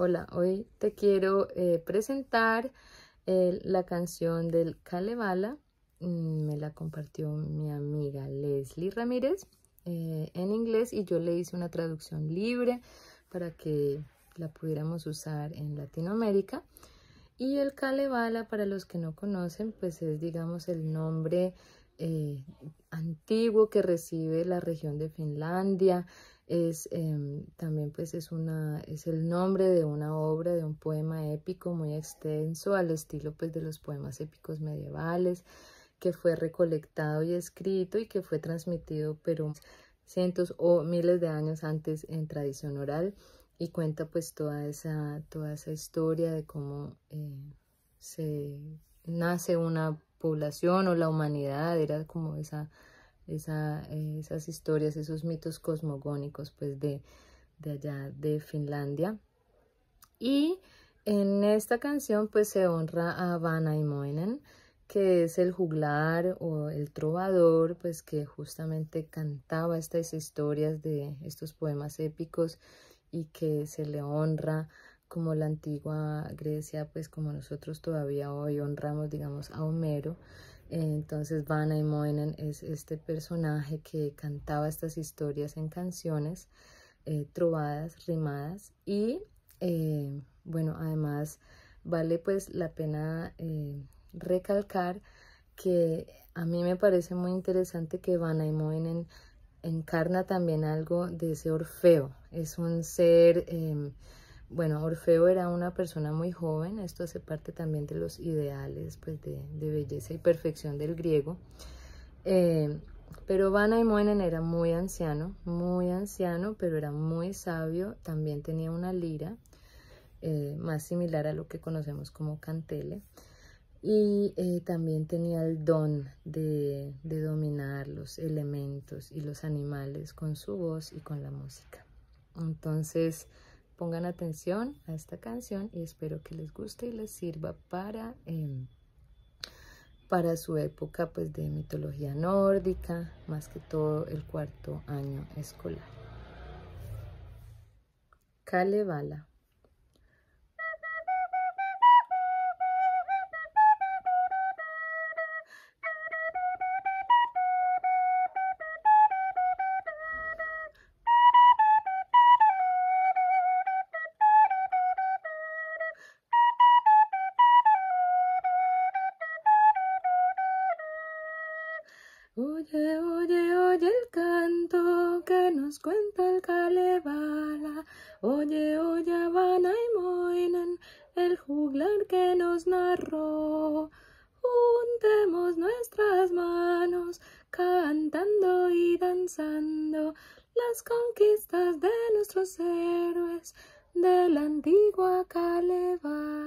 Hola, hoy te quiero eh, presentar eh, la canción del Kalevala. Mm, me la compartió mi amiga Leslie Ramírez eh, en inglés y yo le hice una traducción libre para que la pudiéramos usar en Latinoamérica. Y el Kalevala, para los que no conocen, pues es digamos el nombre antiguo que recibe la región de Finlandia es em, también pues es una es el nombre de una obra de un poema épico muy extenso al estilo pues de los poemas épicos medievales que fue recolectado y escrito y que fue transmitido pero cientos o miles de años antes en tradición oral y cuenta pues toda esa toda esa historia de cómo eh, se nace una población o la humanidad era como esa esas historias, esos mitos cosmogónicos pues de, de allá de Finlandia. Y en esta canción pues se honra a Vanaimoinen, que es el juglar o el trovador, pues que justamente cantaba estas historias de estos poemas épicos y que se le honra como la antigua Grecia, pues como nosotros todavía hoy honramos, digamos, a Homero. Entonces Vana y Moinen es este personaje que cantaba estas historias en canciones eh, trovadas, rimadas y eh, bueno, además vale pues la pena eh, recalcar que a mí me parece muy interesante que Vana y Moinen encarna también algo de ese Orfeo, es un ser em, bueno, Orfeo era una persona muy joven, esto hace parte también de los ideales pues, de, belleza y perfección del griego. Eh, pero Vanaimoinen era muy anciano, muy anciano, pero era muy sabio, también tenía una lira, eh, más similar a lo que conocemos como cantele, y eh, también tenía el don de dominar los elementos y los animales con su voz y con la música. Entonces, Pongan atención a esta canción y espero que les guste y les sirva para, em, para su época pues, de mitología nórdica, más que todo el cuarto año escolar. Kalevala. Oye, oye, oye el canto que nos cuenta el Kalevala. Oye, oye, Habana y Moinen, el juglar que nos narró. Juntemos nuestras manos, cantando y danzando las conquistas de nuestros héroes de la antigua Kalevala.